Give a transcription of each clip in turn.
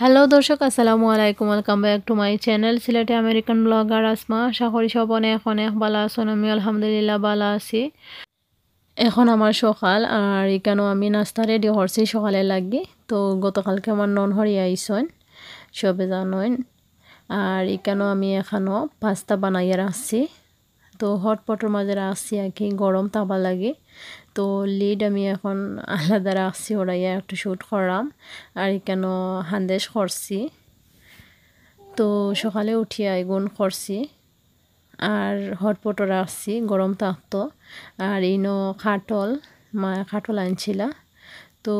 hello দর্শক আসসালামু আলাইকুম welcome back to my channel সিলেটে আমেরিকান ব্লগার আসমা আশা সবনে এখন এক বালা ভালো আমি আলহামদুলিল্লাহ বালা আছি এখন আমার সকাল আর এখানেও আমি নাস্তা রেডি হরছি সকালে লাগি তো গতকালকে আমার নন হরি আইসন সবে জানেন আর এখানেও আমি এখানেও পাস্তা বানাইয়া রাখছি তো হটপটের মাঝে রাখছি আর কি গরম তাবা লাগে তো লিড আমি এখন আলাদা রাখছি ওরাইয়া একটু শ্যুট করলাম আর কেন হান্দেশ করছি তো সকালে উঠিয়া আইগুন করছি আর হটপটও রাখছি গরম থাকতো আর ইনো খাটল মা খাটল আনছিলা তো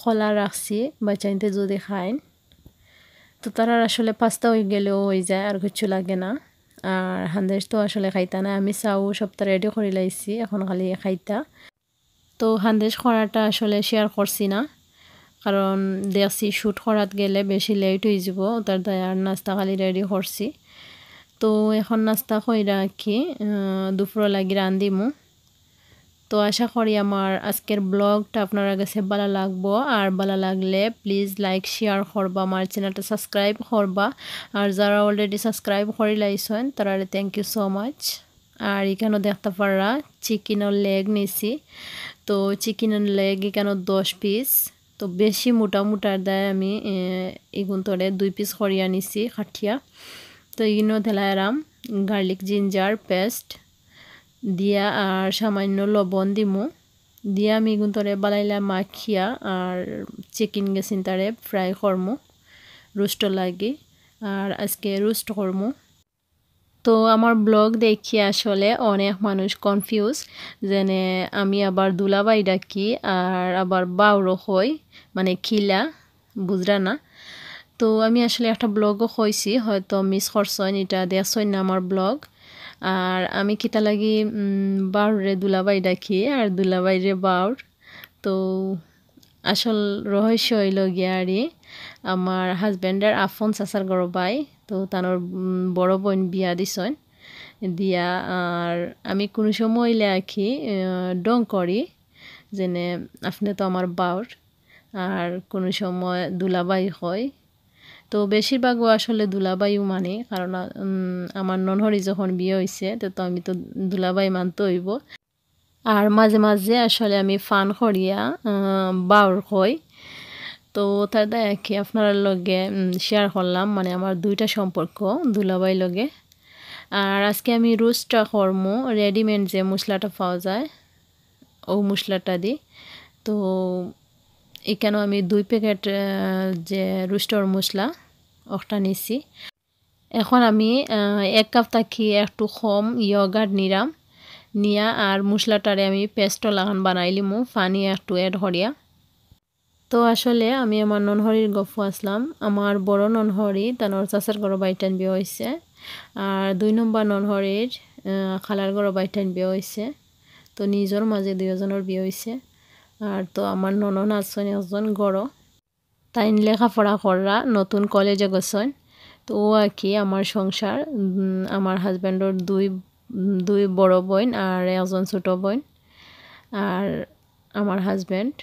খোলা রাখছি বাচ্চাইতে যদি খাইন তো তারা আসলে পাস্তা হয়ে গেলেও হয়ে যায় আর কিছু লাগে না আর হান্দেশ তো আসলে খাইতা না আমি চাও সপ্তাহ রেডি করে লাইছি এখন খালি খাইতা তো হান্দেশ করাটা আসলে শেয়ার করছি না কারণ দেখছি শ্যুট করাত গেলে বেশি লেট হয়ে যাব তার আর নাস্তা খালি রেডি করছি তো এখন নাস্তা কইরা কি দুপুর লাগি রান্ধিমু তো আশা করি আমার আজকের ব্লগটা আপনার কাছে ভালো লাগবো আর ভালো লাগলে প্লিজ লাইক শেয়ার করবা আমার চ্যানেলটা সাবস্ক্রাইব করবা আর যারা অলরেডি সাবস্ক্রাইব করে লাইছেন তারা থ্যাংক ইউ সো মাচ আর এখানেও দেখতে পাররা চিকেনের লেগ নিছি তো চিকেনের লেগ এখানে দশ পিস তো বেশি মোটা মোটার দেয় আমি এগুন তোরে দুই পিস খড়িয়া নিছি কাঠিয়া তো এগুলো ঠেলায়ারাম গার্লিক জিঞ্জার পেস্ট দিয়া আর সামান্য লবণ দিমু দিয়া আমি এগুন তোরে বালাইলা মাখিয়া আর চিকেন গেছিন তারে ফ্রাই করমু রুস্ট লাগি আর আজকে রুস্ট করমু তো আমার ব্লগ দেখি আসলে অনেক মানুষ কনফিউজ যেনে আমি আবার দুলাবাই ডাকি আর আবার বাউরো হই মানে খিলা বুঝরা না তো আমি আসলে একটা ব্লগও হয়েছি হয়তো মিস করছেন এটা দেয়াছই না আমার ব্লগ আর আমি কিটা লাগি বাউরে দুলাবাই ডাকি আর দুলাবাই রে বাউর তো আসল রহস্য হইল গিয়ারি আমার হাজব্যান্ডের আফন চাচার গরবাই তো তানোর বড় বোন বিয়া দিছন দিয়া আর আমি কোনো সময় লেখি ডং করি যেনে আপনি তো আমার বাউর আর কোনো সময় দুলাবাই হয় তো বেশিরভাগও আসলে দুলাবাইও মানে কারণ আমার ননহরি যখন বিয়ে হয়েছে তো আমি তো দুলাবাই মানতে হইব আর মাঝে মাঝে আসলে আমি ফান করিয়া বাউর হয় তো তার কি আপনার লগে শেয়ার করলাম মানে আমার দুইটা সম্পর্ক দুলাবাই লগে আর আজকে আমি রোস্টটা কর্ম রেডিমেড যে মশলাটা পাওয়া যায় ও মশলাটা দিই তো এখানেও আমি দুই প্যাকেট যে রোস্টর মশলা ওটা নিছি এখন আমি এক কাপ থাকি একটু কম ইয়গার্ড নিরাম নিয়া আর মশলাটারে আমি পেস্টও লাগান বানাইলিমু পানি একটু এড হরিয়া তো আসলে আমি আমার ননহরির গফু আসলাম আমার বড় ননহরি তানোর চাষার গড় বাইটান বিয়ে হয়েছে আর দুই নম্বর ননহরির খালার গড় বাইটান বিয়ে হয়েছে তো নিজের মাঝে দুইজনের বিয়ে হয়েছে আর তো আমার ননন আসন একজন গড় তাই লেখাপড়া পড়া কররা নতুন কলেজে গেছেন তো ও আর কি আমার সংসার আমার হাজব্যান্ডর দুই দুই বড় বোন আর একজন ছোটো বোন আর আমার হাজব্যান্ড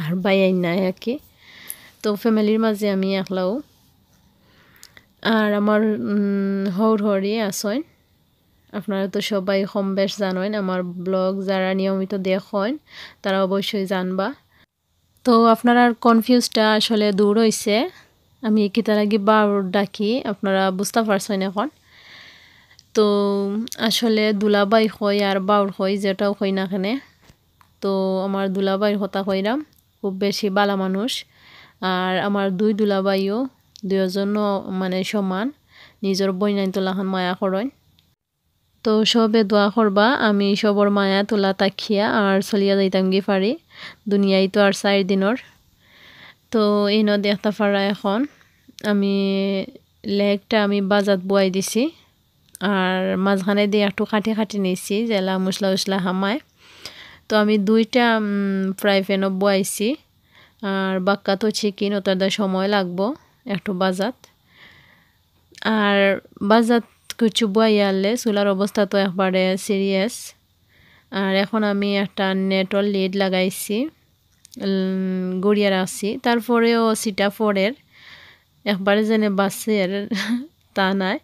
আর বাইয়াই নাই আঁকি তো ফ্যামিলির মাঝে আমি একলাও আর আমার হর হরি আসেন আপনারা তো সবাই কম বেশ জানেন আমার ব্লগ যারা নিয়মিত দেখেন তারা অবশ্যই জানবা তো আপনারা কনফিউজটা আসলে দূর হয়েছে আমি কিতার আগে বার ডাকি আপনারা বুঝতে পারছেন এখন তো আসলে দুলাবাই হয় আর বাউর হয় যেটাও হয় না কেনে তো আমার দুলাবাই হতা হইরাম খুব বেশি বালা মানুষ আর আমার দুই দুলাবাইও দুজনও মানে সমান নিজের বইনাই তোলাখান মায়া করেন তো সবে দোয়া করবা আমি সবর মায়া তোলা তাকিয়া আর চলিয়া যাইতাম গি পারি দুনিয়াই তো আর চার দিনের তো ইন দেখতে পারা এখন আমি লেগটা আমি বাজাত বুয়াই দিছি আর মাঝখানে দিয়ে একটু খাটি খাটি নিছি জেলা মশলা উসলা হামায় তো আমি দুইটা ফ্রাই প্যানও বয়াইছি আর বাক্কা তো চিকেন ওটাতে সময় লাগবো একটু বাজাত আর বাজাত কিছু বয়াই আনলে চুলার অবস্থা তো একবারে সিরিয়াস আর এখন আমি একটা নেটর লিড লাগাইছি গড়িয়া রাখছি তারপরেও সিটা ফোরের একবারে যেনে বাসের তা নাই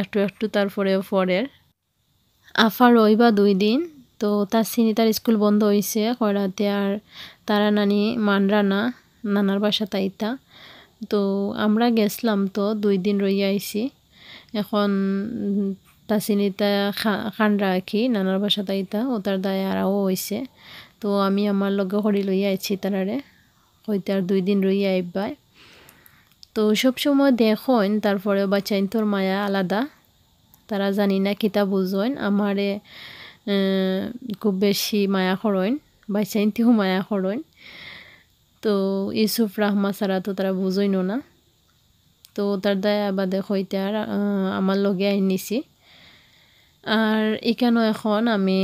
একটু একটু তারপরেও ফোরের আফার ওই বা দুই দিন তো তার সিনি তার স্কুল বন্ধ হয়েছে কয়রাতে আর তারা নানি মানরানা নানার বাসা তাইতা তো আমরা গেছিলাম তো দুই দিন রইয়া আইছি এখন তা খা খান রাখি নানার বাসা তাইতা ও তার দায় আরাও হয়েছে তো আমি আমার লগে হরি লইয়া আইছি তারারে হইতে আর দুই দিন রইয়া আইবাই তো সব সময় দেখোন তারপরে বাচ্চাইন তোর মায়া আলাদা তারা জানি না কিতা বুঝইন আমারে খুব বেশি মায়া খরণ বা চাইতেও মায়া খরণ তো ইউসুফ রাহমা সারা তো তারা বুঝইন না তো তার দায় বাদে হইতে আর আমার লগে আই নিছি আর এখানেও এখন আমি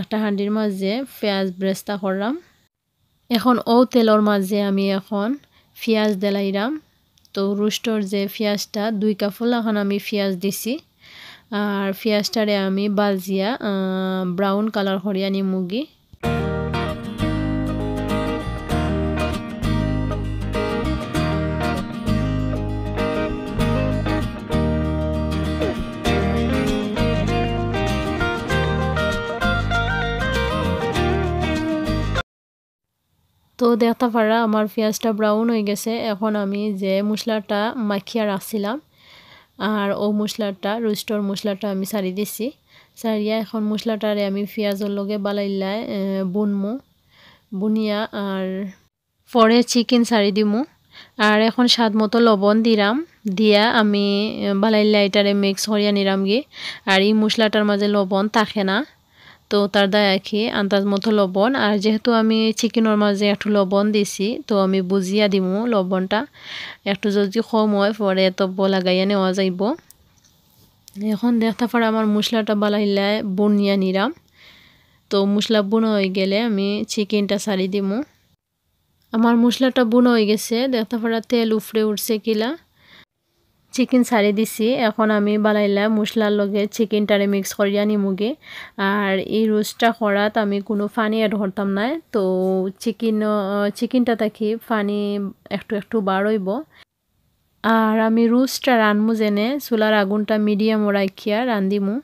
একটা হাঁডির মাঝে পেঁয়াজ ব্রেস্তা করলাম এখন ও তেলর মাঝে আমি এখন পেঁয়াজ দেলাইরাম তো রুষ্টর যে পেঁয়াজটা দুই কাফুল এখন আমি পেঁয়াজ দিছি আর ফিয়াস্টারে আমি বাজিয়া ব্রাউন কালার হরিয়ানি মুগি তো দেখতে পারা আমার পেঁয়াজটা ব্রাউন হয়ে গেছে এখন আমি যে মশলাটা মাখিয়া রাখছিলাম আর ও মশলাটা রুস্টর মশলাটা আমি সারি দিছি সারিয়া এখন মশলাটারে আমি পেঁয়াজের লগে বালাইলাই বুনমু বুনিয়া আর পরে চিকেন সারি দিমু আর এখন স্বাদ মতো লবণ দিলাম দিয়া আমি বালাইলা এটারে মিক্স হরিয়া নিলাম গিয়ে আর এই মশলাটার মাঝে লবণ থাকে না তো তার দায় রাখি আন্দাজ মতো লবণ আর যেহেতু আমি চিকেনের মাঝে একটু লবণ দিছি তো আমি বুঝিয়া দিব লবণটা একটু যদি কম হয় পরে তব্য লাগাইয়া নেওয়া যাইব এখন দেখতে পারে আমার মশলাটা বালাইলায় বনিয়া নিরাম তো মশলা বুনো হয়ে গেলে আমি চিকেনটা সারি দিব আমার মশলাটা বুনো হয়ে গেছে দেখতে পারা তেল উফরে উঠছে কিলা চিকেন সারি দিছি এখন আমি বানাইলাম মশলার লগে চিকেনটারে মিক্স করিয়া নিমুগে আর এই রোস্টটা করাত আমি কোনো ফানি অ্যাড করতাম না তো চিকেন চিকেনটা থাকি ফানি একটু একটু বাড়ইব আর আমি রোস্টটা রানমু জেনে চুলার আগুনটা মিডিয়াম রাখিয়া রান্ধিমু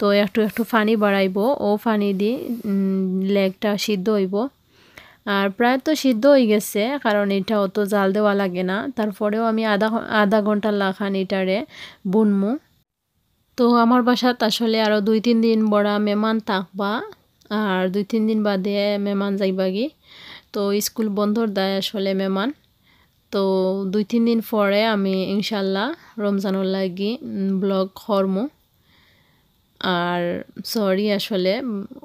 তো একটু একটু ফানি বাড়াইব ও ফানি দি লেগটা সিদ্ধ হইব আর প্রায় তো সিদ্ধ হয়ে গেছে কারণ এটা অত জাল দেওয়া লাগে না তারপরেও আমি আধা আধা ঘন্টা লাখান এটারে বুনমু তো আমার বাসাত আসলে আরও দুই তিন দিন বড়া মেমান থাকবা আর দুই তিন দিন বাদে মেমান যাইবাগি তো স্কুল বন্ধর দেয় আসলে মেমান তো দুই তিন দিন পরে আমি ইনশাল্লাহ রমজানুর লাগি ব্লগ হরমু আর সরি আসলে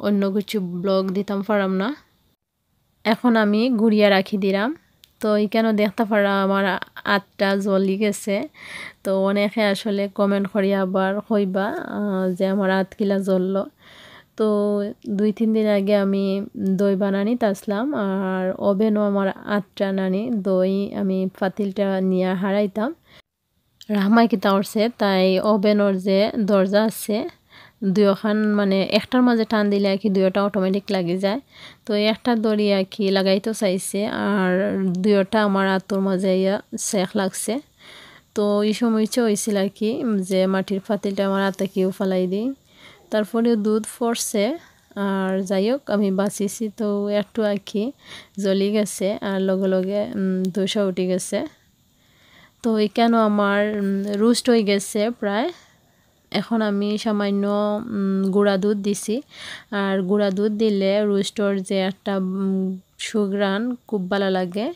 অন্য কিছু ব্লগ দিতাম পারাম না এখন আমি গুড়িয়া রাখি দিলাম তো কেন দেখতে পারা আমার আটটা জলি গেছে তো অনেকে আসলে কমেন্ট করি আবার হইবা যে আমার আট কিলা জ্বলল তো দুই তিন দিন আগে আমি দই বানানি তাসলাম আর ওভেনও আমার আটটা নানি দই আমি পাতিলটা নিয়ে হারাইতাম রাহমাই কিতা উঠছে তাই ওভেনর যে দরজা আছে দুয়োখান মানে একটার মাঝে টান দিলে আর কি দুইটা অটোমেটিক লাগে যায় তো একটা দড়ি আর কি লাগাইতেও চাইছে আর দুইটা আমার আতর মাঝে ইয়া শেখ লাগছে তো এই সময় ইচ্ছে হয়েছিল আর কি যে মাটির ফাতিলটা আমার হাতে কেউ ফালাই দিই তারপরে দুধ ফরছে আর যাই হোক আমি বাঁচিয়েছি তো একটু আর কি জ্বলি গেছে আর লগে লগে দোষা উঠে গেছে তো এখানেও আমার রুস্ট হয়ে গেছে প্রায় এখন আমি সামান্য গুঁড়া দুধ দিছি আর গুঁড়া দুধ দিলে রুস্টর যে একটা সুগ্রান খুব ভালো লাগে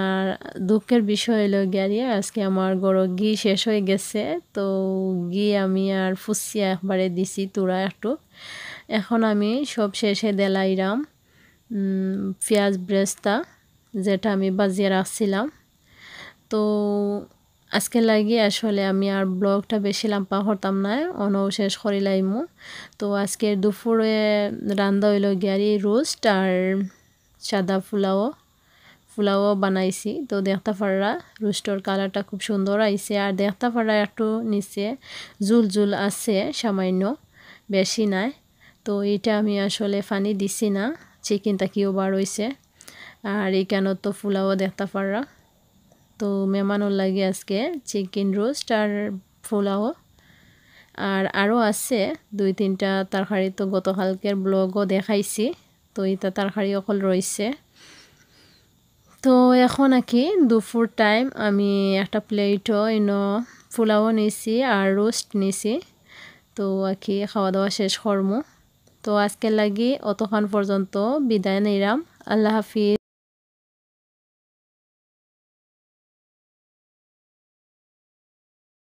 আর দুঃখের বিষয় হলো গিয়ে আজকে আমার গরু ঘি শেষ হয়ে গেছে তো ঘি আমি আর ফুসিয়া একবারে দিছি তোরা একটু এখন আমি সব শেষে দেলাইরাম পেঁয়াজ ব্রেস্তা যেটা আমি বাজিয়ে রাখছিলাম তো আজকে লাগি আসলে আমি আর ব্লগটা বেশি লাম্পা করতাম না অনও শেষ লাইমু তো আজকে দুপুরে রান্দা হইল গিয়ারি রোস্ট আর সাদা ফুলাও ফুলাও বানাইছি তো দেখতে পাররা রোস্টর কালারটা খুব সুন্দর আইছে আর দেখতে পাররা একটু নিচে জুল জুল আছে সামান্য বেশি নাই তো এটা আমি আসলে ফানি দিছি না চিকেনটা কিও বার হয়েছে আর এখানে তো ফুলাও দেখতে পাররা তো মেমানোর লাগে আজকে চিকেন রোস্ট আর পোলাও আর আরও আছে দুই তিনটা তরকারি তো গতকালকের ব্লগও দেখাইছি তো এটা তরকারি অকল রয়েছে তো এখন কি দুপুর টাইম আমি একটা প্লেটও ইন ফুলাও নিছি আর রোস্ট নিছি তো আঁকি খাওয়া দাওয়া শেষ করমু তো আজকে লাগি অতক্ষণ পর্যন্ত বিদায় নিলাম আল্লাহ হাফিজ